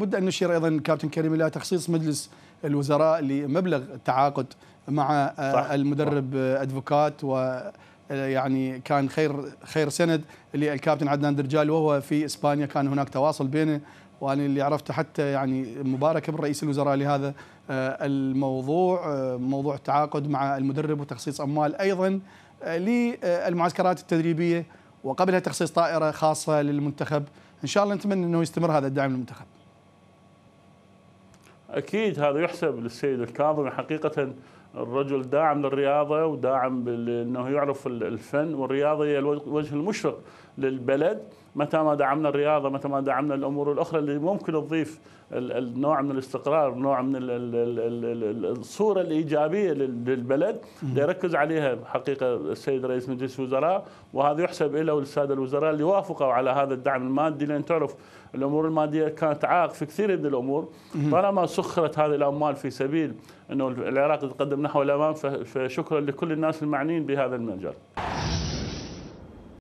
بد أن نشير أيضا كابتن كريم إلى تخصيص مجلس الوزراء لمبلغ التعاقد مع آه، صح. المدرب صح. آه، أدفوكات و آه، يعني كان خير خير سند للكابتن عدنان درجال وهو في اسبانيا كان هناك تواصل بينه وانا اللي عرفته حتى يعني مباركه من رئيس الوزراء لهذا الموضوع موضوع التعاقد مع المدرب وتخصيص اموال ايضا للمعسكرات التدريبيه وقبلها تخصيص طائره خاصه للمنتخب ان شاء الله نتمنى انه يستمر هذا الدعم للمنتخب أكيد هذا يحسب للسيد الكاظمي حقيقة الرجل داعم للرياضة وداعم أنه يعرف الفن والرياضة هي الوجه المشرق للبلد متى ما دعمنا الرياضة متى ما دعمنا الأمور الأخرى اللي ممكن تضيف النوع من الاستقرار نوع من الصورة الإيجابية للبلد يركز عليها حقيقة السيد رئيس مجلس الوزراء وهذا يحسب إلى والسادة الوزراء اللي وافقوا على هذا الدعم المادي لأن تعرف الأمور المادية كانت عائق في كثير من الأمور طالما سخرت هذه الأموال في سبيل انه العراق تقدم نحو الامام فشكرا لكل الناس المعنيين بهذا المجال